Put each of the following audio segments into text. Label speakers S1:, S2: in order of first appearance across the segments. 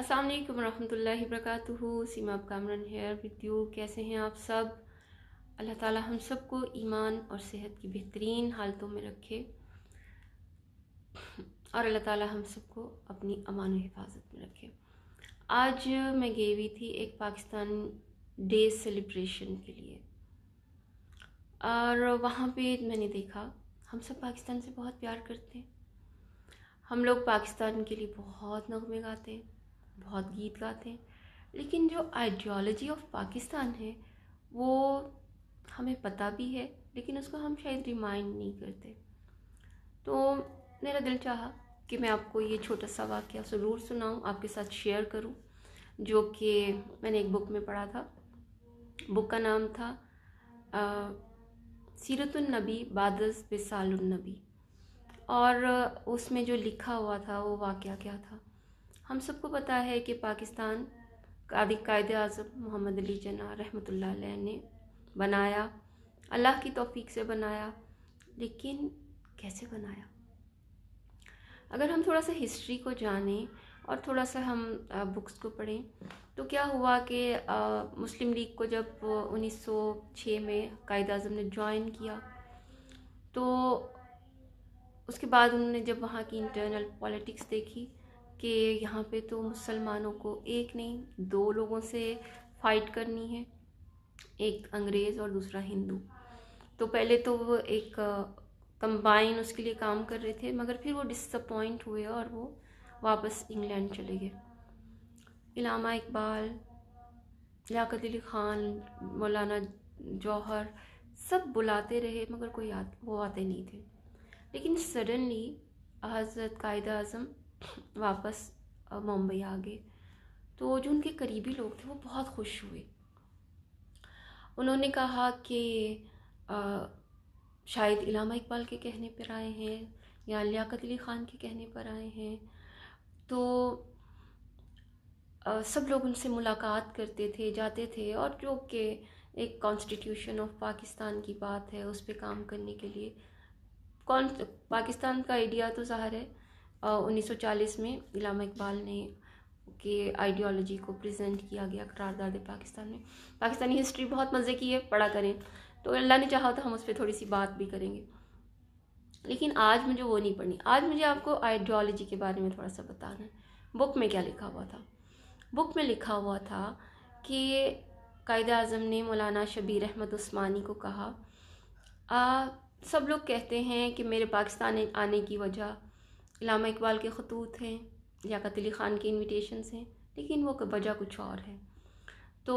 S1: अस्सलाम वालेकुम रहमतुल्लाहि Seema Kamran here with you कैसे हैं आप सब अल्लाह ताला हम सबको ईमान और सेहत की बेहतरीन हालतों में रखे और अल्लाह ताला हम सबको अपनी अमान हिफाजत में रखे आज मैं गई हुई थी एक पाकिस्तान डे सेलिब्रेशन के लिए और वहाँ पे मैंने देखा हम सब पाकिस्तान से बहुत प्यार करते हैं हम लोग पाकिस्तान के लिए बहुत नगमे गाते हैं बहुत गीत गाते हैं लेकिन जो आइडियोलॉजी ऑफ पाकिस्तान है वो हमें पता भी है लेकिन उसको हम शायद रिमाइंड नहीं करते तो मेरा दिल चाहा कि मैं आपको ये छोटा सा वाक्य ज़रूर सुनाऊँ आपके साथ शेयर करूँ जो कि मैंने एक बुक में पढ़ा था बुक का नाम था सीरतुलनबी बादस बिसालनबी और उसमें जो लिखा हुआ था वो वाक़ क्या था हम सबको पता है कि पाकिस्तान कादिक कायद अजम मोहम्मद अली जना रहमत ने बनाया अल्लाह की तोफ़ी से बनाया लेकिन कैसे बनाया अगर हम थोड़ा सा हिस्ट्री को जानें और थोड़ा सा हम बुक्स को पढ़ें तो क्या हुआ कि मुस्लिम लीग को जब 1906 में कायद अजम ने ज्वाइन किया तो उसके बाद उन्होंने जब वहाँ की इंटरनल पॉलिटिक्स देखी कि यहाँ पे तो मुसलमानों को एक नहीं दो लोगों से फाइट करनी है एक अंग्रेज़ और दूसरा हिंदू तो पहले तो वो एक कंबाइन उसके लिए काम कर रहे थे मगर फिर वो डिसअपॉइंट हुए और वो वापस इंग्लैंड चले गए इलामा इकबाल लियाकत अली ख़ान मौलाना जौहर सब बुलाते रहे मगर कोई आत, वो आते नहीं थे लेकिन सडनली हज़रत कायद अज़म वापस मुंबई आ गए तो जो उनके करीबी लोग थे वो बहुत खुश हुए उन्होंने कहा कि शायद इलामा इकबाल के कहने पर आए हैं या लियाकत अली ख़ान के कहने पर आए हैं तो आ, सब लोग उनसे मुलाकात करते थे जाते थे और जो कि एक कॉन्स्टिट्यूशन ऑफ पाकिस्तान की बात है उस पर काम करने के लिए कौन पाकिस्तान का आइडिया तो ज़ाहर है 1940 में इलामा इकबाल ने के आइडियोलॉजी को प्रेजेंट किया गया करारदाद पाकिस्तान में पाकिस्तानी हिस्ट्री बहुत मज़े की है पढ़ा करें तो अल्लाह ने चाहा तो हम उस पर थोड़ी सी बात भी करेंगे लेकिन आज मुझे वो नहीं पढ़नी आज मुझे आपको आइडियोलॉजी के बारे में थोड़ा सा बताना है बुक में क्या लिखा हुआ था बुक में लिखा हुआ था कि कायद अज़म ने मौलाना शबीर अहमद उस्मानी को कहा आ, सब लोग कहते हैं कि मेरे पाकिस्तान आने की वजह लामा इकबाल के खतूत हैं या कतली ख़ान के इन्विटेशन हैं लेकिन वो वजह कुछ और है तो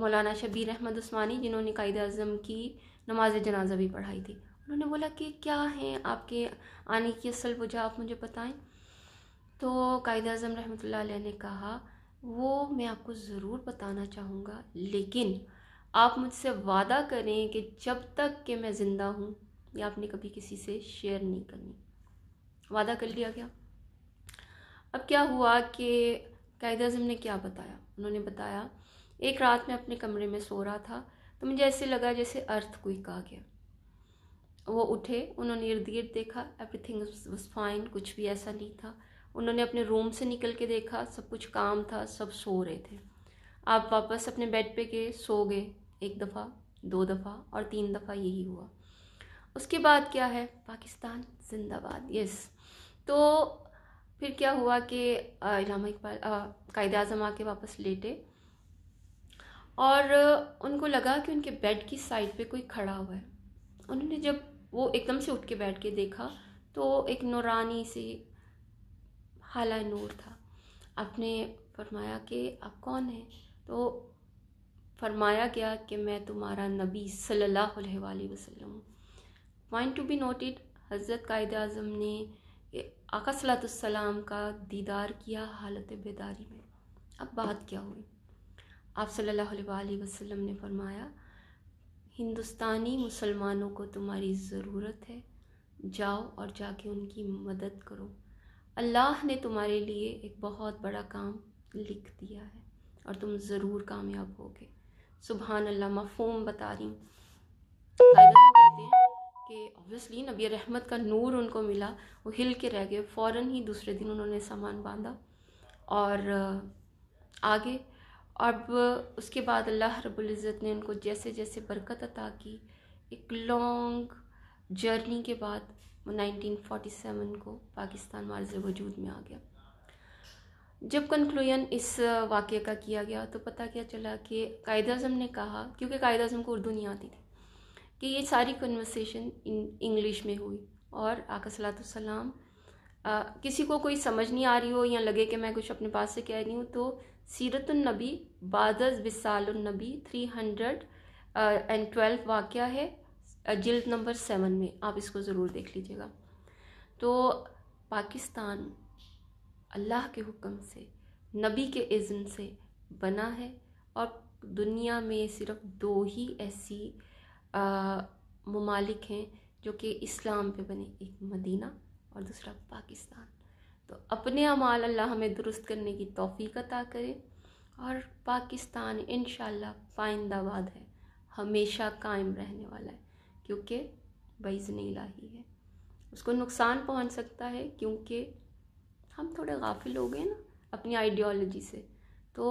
S1: मौलाना शबीर अहमद उस्मानी जिन्होंने कायद अज़म की नमाज जनाजा भी पढ़ाई थी उन्होंने बोला कि क्या हैं आपके आने की असल वजह आप मुझे बताएं तो कायद अज़म रहमत ने कहा वो मैं आपको ज़रूर बताना चाहूँगा लेकिन आप मुझसे वादा करें कि जब तक कि मैं ज़िंदा हूँ ये आपने कभी किसी से शेयर नहीं करनी वादा कर लिया गया अब क्या हुआ कि कायद अजम ने क्या बताया उन्होंने बताया एक रात में अपने कमरे में सो रहा था तो मुझे ऐसे लगा जैसे अर्थ कोई कहा गया वो उठे उन्होंने इर्द गिर्द देखा एवरीथिंग वॉज फाइन कुछ भी ऐसा नहीं था उन्होंने अपने रूम से निकल के देखा सब कुछ काम था सब सो रहे थे आप वापस अपने बेड पे गए सो गए एक दफ़ा दो दफ़ा और तीन दफ़ा यही हुआ उसके बाद क्या है पाकिस्तान जिंदाबाद यस तो फिर क्या हुआ कि इलामा इकबाल कायद अजम आके वापस लेटे और उनको लगा कि उनके बेड की साइड पे कोई खड़ा हुआ है उन्होंने जब वो एकदम से उठ के बैठ के देखा तो एक नौरानी सी हाला नूर था आपने फरमाया कि आप कौन हैं तो फरमाया गया कि मैं तुम्हारा नबी सल्लल्लाहु अलैहि वसल्लम पॉइंट टू बी नोटेड हज़रत कायद अजम ने सलातम का दीदार किया हालत बेदारी में अब बात क्या हुई आप सल्लल्लाहु अलैहि वसल्लम ने फरमाया हिंदुस्तानी मुसलमानों को तुम्हारी ज़रूरत है जाओ और जाके उनकी मदद करो अल्लाह ने तुम्हारे लिए एक बहुत बड़ा काम लिख दिया है और तुम ज़रूर कामयाब होगे सुबहान अल्लाह मफहम बता रही हूँ कहते हैं कि ऑब्वियसली नबी रहमत का नूर उनको मिला वो हिल के रह गए फ़ौर ही दूसरे दिन उन्होंने सामान बांधा और आगे अब उसके बाद अल्लाह रब्ज़त ने उनको जैसे जैसे बरकत अता की एक लॉन्ग जर्नी के बाद वो सेवन को पाकिस्तान मार्ज वजूद में आ गया जब कंक्लूजन इस वाक़े का किया गया तो पता क्या चला कि कायद अजम ने कहा क्योंकि कायद अजम को उर्दू नहीं आती थी कि ये सारी कन्वर्सेशन इंग्लिश में हुई और आका सलाम किसी को कोई समझ नहीं आ रही हो या लगे कि मैं कुछ अपने पास से कह रही हूँ तो सीरतुलनबी बादज बिसालनबी थ्री हंड्रेड एंड ट्वेल्व वाक़ है जिल्द नंबर सेवन में आप इसको ज़रूर देख लीजिएगा तो पाकिस्तान अल्लाह के हुक्म से नबी के इज़्म से बना है और दुनिया में सिर्फ दो ही ऐसी ममालिक हैं जो कि इस्लाम पे बने एक मदीना और दूसरा पाकिस्तान तो अपने अमाल अल्लाह हमें दुरुस्त करने की तोफ़ी अता करे और पाकिस्तान इन पाइंदाबाद है हमेशा कायम रहने वाला है क्योंकि बैज़ इलाही है उसको नुकसान पहुंच सकता है क्योंकि हम थोड़े गाफिल हो गए ना अपनी आइडियोलॉजी से तो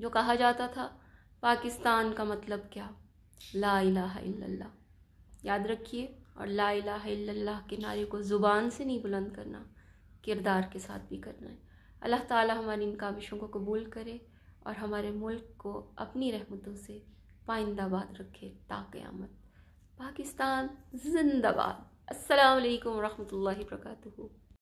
S1: जो कहा जाता था पाकिस्तान का मतलब क्या ला इलाहा याद रखिए और ला इलाहा के नारे को ज़ुबान से नहीं बुलंद करना किरदार के साथ भी करना है अल्लाह ताला हमारी इन काविशों को कबूल करे और हमारे मुल्क को अपनी रहमतों से पाइंदाबाद रखे ताक़यामत पाकिस्तान जिंदाबाद असलकम वरहमल वर्का